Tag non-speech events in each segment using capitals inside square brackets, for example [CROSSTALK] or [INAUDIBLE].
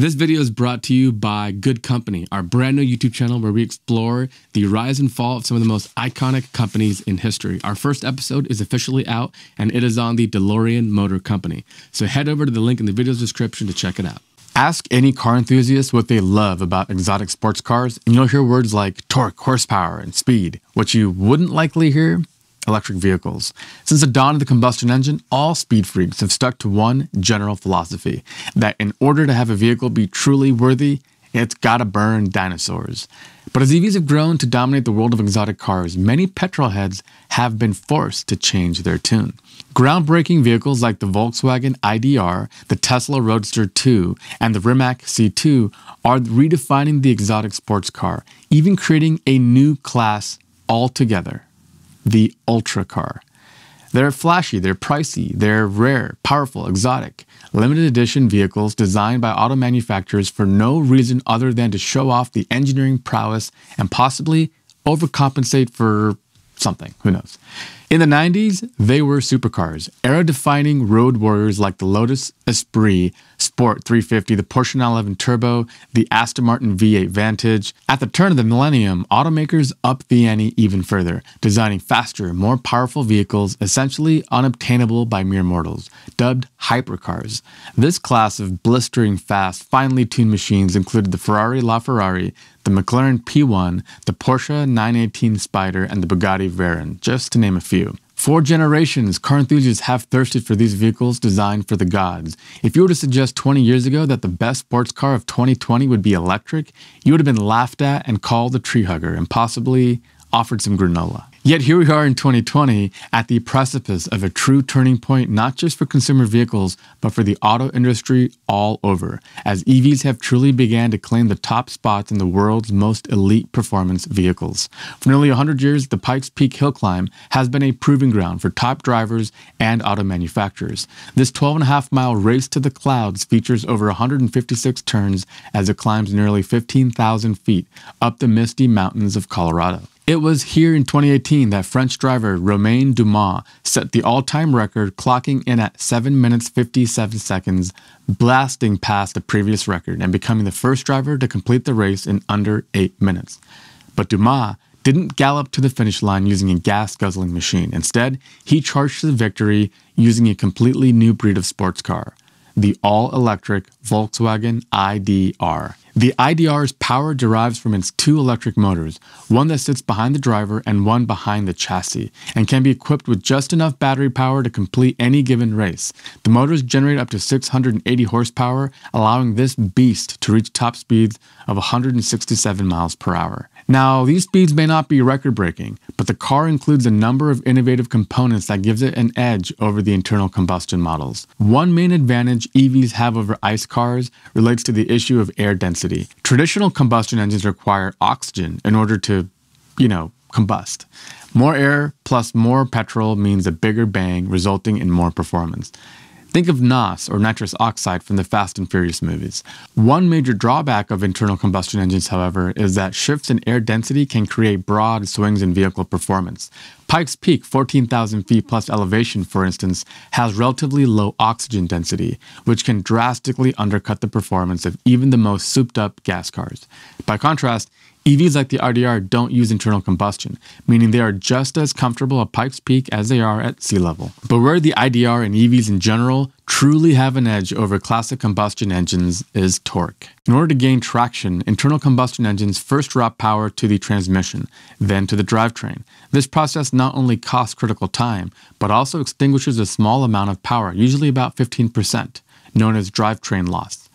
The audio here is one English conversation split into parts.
This video is brought to you by Good Company, our brand new YouTube channel where we explore the rise and fall of some of the most iconic companies in history. Our first episode is officially out and it is on the DeLorean Motor Company. So head over to the link in the video's description to check it out. Ask any car enthusiast what they love about exotic sports cars and you'll hear words like torque, horsepower, and speed. What you wouldn't likely hear electric vehicles. Since the dawn of the combustion engine, all speed freaks have stuck to one general philosophy that in order to have a vehicle be truly worthy, it's gotta burn dinosaurs. But as EVs have grown to dominate the world of exotic cars, many petrol heads have been forced to change their tune. Groundbreaking vehicles like the Volkswagen IDR, the Tesla Roadster 2, and the Rimac C2 are redefining the exotic sports car, even creating a new class altogether the ultra car. They're flashy, they're pricey, they're rare, powerful, exotic, limited edition vehicles designed by auto manufacturers for no reason other than to show off the engineering prowess and possibly overcompensate for something, who knows. In the 90s, they were supercars, era defining road warriors like the Lotus Esprit, Sport 350, the Porsche 911 Turbo, the Aston Martin V8 Vantage. At the turn of the millennium, automakers upped the ante even further, designing faster, more powerful vehicles essentially unobtainable by mere mortals, dubbed hypercars. This class of blistering fast, finely tuned machines included the Ferrari LaFerrari, the McLaren P1, the Porsche 918 Spider, and the Bugatti Veyron, just to name a few. For generations, car enthusiasts have thirsted for these vehicles designed for the gods. If you were to suggest 20 years ago that the best sports car of 2020 would be electric, you would have been laughed at and called a tree hugger and possibly offered some granola. Yet here we are in 2020 at the precipice of a true turning point, not just for consumer vehicles, but for the auto industry all over, as EVs have truly began to claim the top spots in the world's most elite performance vehicles. For nearly 100 years, the Pikes Peak Hill Climb has been a proving ground for top drivers and auto manufacturers. This 12 and a half mile race to the clouds features over 156 turns as it climbs nearly 15,000 feet up the misty mountains of Colorado. It was here in 2018 that French driver Romain Dumas set the all time record, clocking in at 7 minutes 57 seconds, blasting past the previous record and becoming the first driver to complete the race in under 8 minutes. But Dumas didn't gallop to the finish line using a gas guzzling machine. Instead, he charged to the victory using a completely new breed of sports car, the all electric Volkswagen IDR. The IDR's power derives from its two electric motors, one that sits behind the driver and one behind the chassis, and can be equipped with just enough battery power to complete any given race. The motors generate up to 680 horsepower, allowing this beast to reach top speeds of 167 miles per hour. Now, these speeds may not be record breaking, but the car includes a number of innovative components that gives it an edge over the internal combustion models. One main advantage EVs have over ICE cars relates to the issue of air density. Traditional combustion engines require oxygen in order to, you know, combust. More air plus more petrol means a bigger bang, resulting in more performance. Think of NOS, or nitrous oxide, from the Fast and Furious movies. One major drawback of internal combustion engines, however, is that shifts in air density can create broad swings in vehicle performance. Pikes Peak, 14,000 feet plus elevation, for instance, has relatively low oxygen density, which can drastically undercut the performance of even the most souped up gas cars. By contrast, EVs like the RDR don't use internal combustion, meaning they are just as comfortable at Pikes Peak as they are at sea level. But where the IDR and EVs in general truly have an edge over classic combustion engines is torque. In order to gain traction, internal combustion engines first drop power to the transmission, then to the drivetrain. This process not only costs critical time, but also extinguishes a small amount of power, usually about 15%, known as drivetrain loss.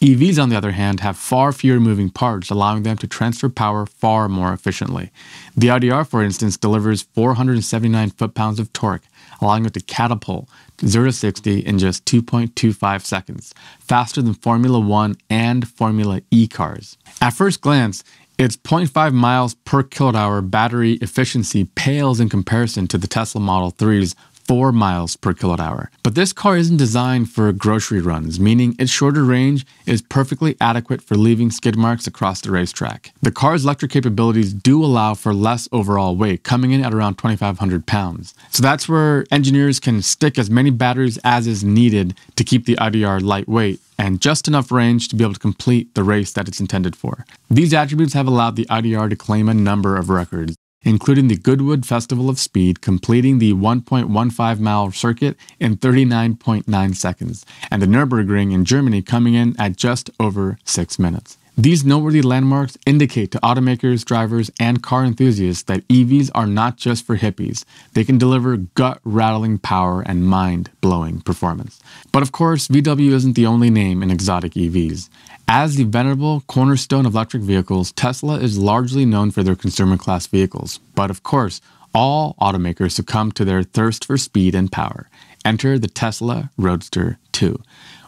EVs, on the other hand, have far fewer moving parts, allowing them to transfer power far more efficiently. The R, for instance, delivers 479 foot-pounds of torque, allowing it to catapult 0 to 60 in just 2.25 seconds, faster than Formula 1 and Formula E cars. At first glance, its 0.5 miles per kilowatt hour battery efficiency pales in comparison to the Tesla Model 3's 4 miles per kilowatt hour. But this car isn't designed for grocery runs, meaning its shorter range is perfectly adequate for leaving skid marks across the racetrack. The car's electric capabilities do allow for less overall weight, coming in at around 2,500 pounds. So that's where engineers can stick as many batteries as is needed to keep the IDR lightweight and just enough range to be able to complete the race that it's intended for. These attributes have allowed the IDR to claim a number of records, including the Goodwood Festival of Speed, completing the 1.15 mile circuit in 39.9 seconds, and the Nürburgring in Germany coming in at just over 6 minutes. These noteworthy landmarks indicate to automakers, drivers, and car enthusiasts that EVs are not just for hippies. They can deliver gut rattling power and mind blowing performance. But of course, VW isn't the only name in exotic EVs. As the venerable cornerstone of electric vehicles, Tesla is largely known for their consumer class vehicles. But of course, all automakers succumb to their thirst for speed and power. Enter the Tesla Roadster 2.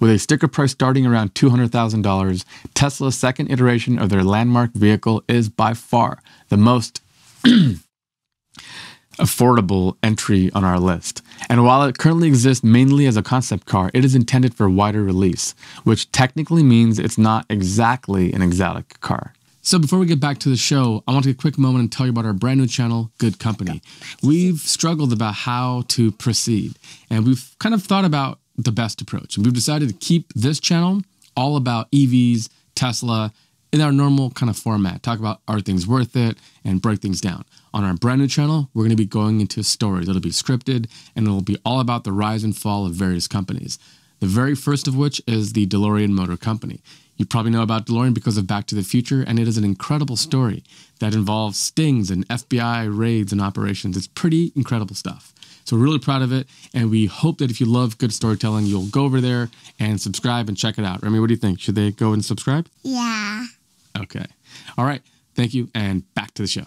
With a sticker price starting around $200,000, Tesla's second iteration of their landmark vehicle is by far the most [CLEARS THROAT] affordable entry on our list. And while it currently exists mainly as a concept car, it is intended for wider release, which technically means it's not exactly an exotic car. So before we get back to the show, I want to take a quick moment and tell you about our brand new channel, Good Company. We've struggled about how to proceed, and we've kind of thought about the best approach. And we've decided to keep this channel all about EVs, Tesla, in our normal kind of format. Talk about are things worth it and break things down. On our brand new channel, we're going to be going into stories. It'll be scripted and it'll be all about the rise and fall of various companies. The very first of which is the DeLorean Motor Company. You probably know about DeLorean because of Back to the Future, and it is an incredible story that involves stings and FBI raids and operations. It's pretty incredible stuff. So we're really proud of it. And we hope that if you love good storytelling, you'll go over there and subscribe and check it out. Remy, what do you think? Should they go and subscribe? Yeah. Okay. All right. Thank you. And back to the show.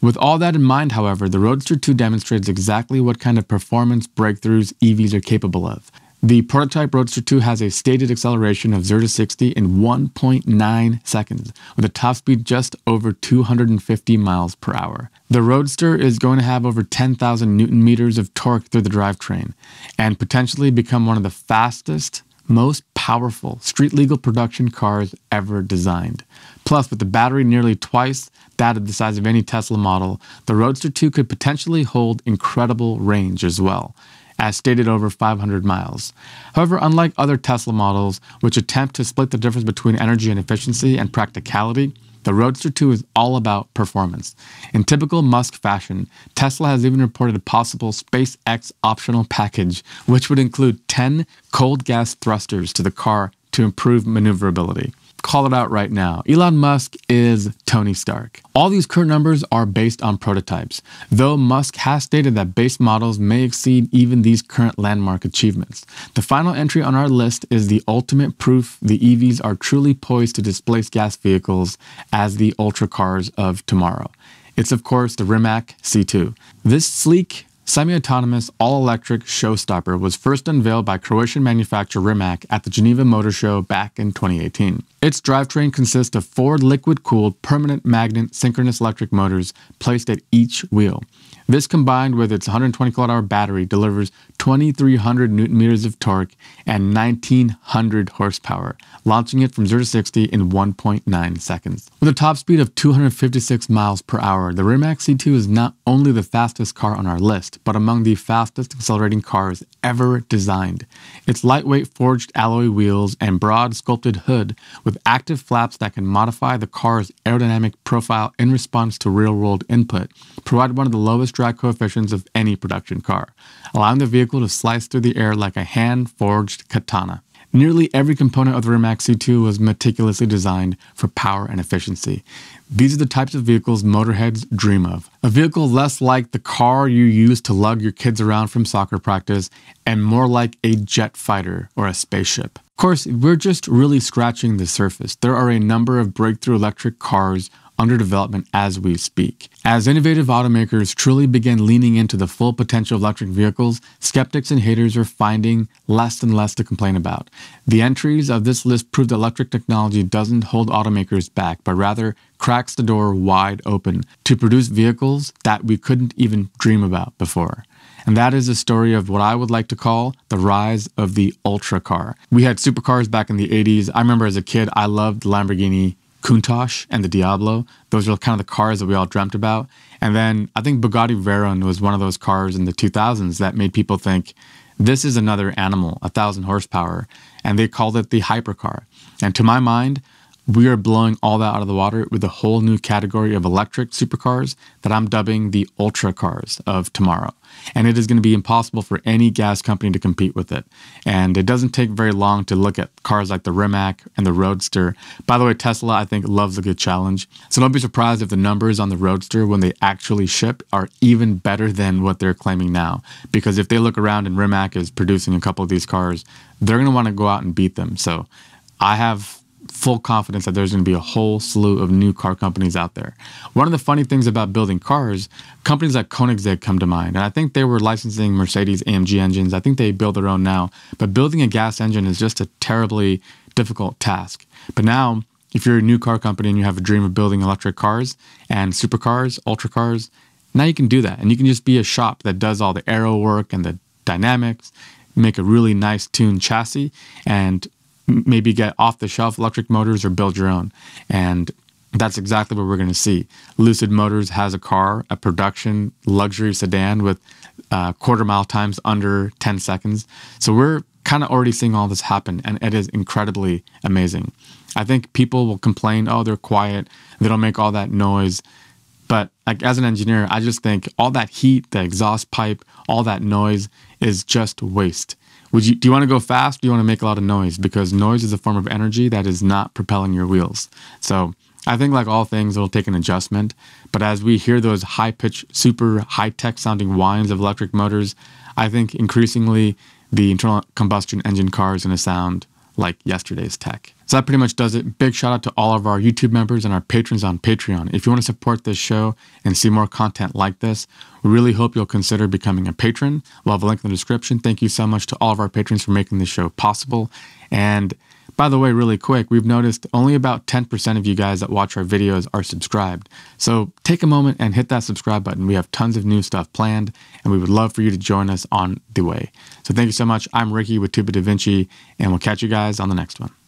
With all that in mind, however, the Roadster 2 demonstrates exactly what kind of performance breakthroughs EVs are capable of. The prototype Roadster 2 has a stated acceleration of 0 to 60 in 1.9 seconds, with a top speed just over 250 miles per hour. The Roadster is going to have over 10,000 newton meters of torque through the drivetrain, and potentially become one of the fastest, most powerful street legal production cars ever designed. Plus, with the battery nearly twice that of the size of any Tesla model, the Roadster 2 could potentially hold incredible range as well as stated over 500 miles. However, unlike other Tesla models, which attempt to split the difference between energy and efficiency and practicality, the Roadster 2 is all about performance. In typical Musk fashion, Tesla has even reported a possible SpaceX optional package, which would include 10 cold gas thrusters to the car to improve maneuverability call it out right now. Elon Musk is Tony Stark. All these current numbers are based on prototypes, though Musk has stated that base models may exceed even these current landmark achievements. The final entry on our list is the ultimate proof the EVs are truly poised to displace gas vehicles as the ultra cars of tomorrow. It's, of course, the Rimac C2. This sleek, Semi autonomous, all electric showstopper was first unveiled by Croatian manufacturer Rimac at the Geneva Motor Show back in 2018. Its drivetrain consists of four liquid cooled permanent magnet synchronous electric motors placed at each wheel. This combined with its 120 kWh battery delivers 2300 newton meters of torque and 1900 horsepower, launching it from 0 to 60 in 1.9 seconds. With a top speed of 256 miles per hour, the Rimac C2 is not only the fastest car on our list, but among the fastest accelerating cars ever designed. Its lightweight forged alloy wheels and broad sculpted hood with active flaps that can modify the car's aerodynamic profile in response to real world input provide one of the lowest drag coefficients of any production car, allowing the vehicle to slice through the air like a hand forged katana. Nearly every component of the Rimac C2 was meticulously designed for power and efficiency. These are the types of vehicles motorheads dream of. A vehicle less like the car you use to lug your kids around from soccer practice and more like a jet fighter or a spaceship. Of course, we're just really scratching the surface. There are a number of breakthrough electric cars under development as we speak. As innovative automakers truly begin leaning into the full potential of electric vehicles, skeptics and haters are finding less and less to complain about. The entries of this list prove that electric technology doesn't hold automakers back, but rather cracks the door wide open to produce vehicles that we couldn't even dream about before. And that is the story of what I would like to call the rise of the ultra car. We had supercars back in the 80s. I remember as a kid, I loved Lamborghini Countach and the Diablo. Those are kind of the cars that we all dreamt about. And then I think Bugatti Veyron was one of those cars in the 2000s that made people think this is another animal, a thousand horsepower. And they called it the hypercar. And to my mind, we are blowing all that out of the water with a whole new category of electric supercars that I'm dubbing the ultra cars of tomorrow. And it is going to be impossible for any gas company to compete with it. And it doesn't take very long to look at cars like the Rimac and the Roadster. By the way, Tesla, I think, loves a good challenge. So don't be surprised if the numbers on the Roadster when they actually ship are even better than what they're claiming now. Because if they look around and Rimac is producing a couple of these cars, they're going to want to go out and beat them. So I have full confidence that there's going to be a whole slew of new car companies out there. One of the funny things about building cars, companies like Koenigsegg come to mind. And I think they were licensing Mercedes AMG engines. I think they build their own now. But building a gas engine is just a terribly difficult task. But now, if you're a new car company and you have a dream of building electric cars and supercars, ultra cars, now you can do that. And you can just be a shop that does all the aero work and the dynamics, make a really nice tuned chassis and maybe get off the shelf electric motors or build your own. And that's exactly what we're going to see. Lucid Motors has a car, a production luxury sedan with uh, quarter mile times under 10 seconds. So we're kind of already seeing all this happen, and it is incredibly amazing. I think people will complain, oh, they're quiet, they don't make all that noise. But like as an engineer, I just think all that heat, the exhaust pipe, all that noise is just waste. Would you do you want to go fast? do you want to make a lot of noise? Because noise is a form of energy that is not propelling your wheels. So I think like all things, it'll take an adjustment. But as we hear those high pitch, super high tech sounding whines of electric motors, I think increasingly the internal combustion engine car is going to sound like yesterday's tech. So that pretty much does it. Big shout out to all of our YouTube members and our patrons on Patreon. If you want to support this show and see more content like this, we really hope you'll consider becoming a patron. We'll have a link in the description. Thank you so much to all of our patrons for making this show possible. And by the way, really quick, we've noticed only about 10% of you guys that watch our videos are subscribed. So take a moment and hit that subscribe button. We have tons of new stuff planned, and we would love for you to join us on the way. So thank you so much. I'm Ricky with Tuba Da Vinci, and we'll catch you guys on the next one.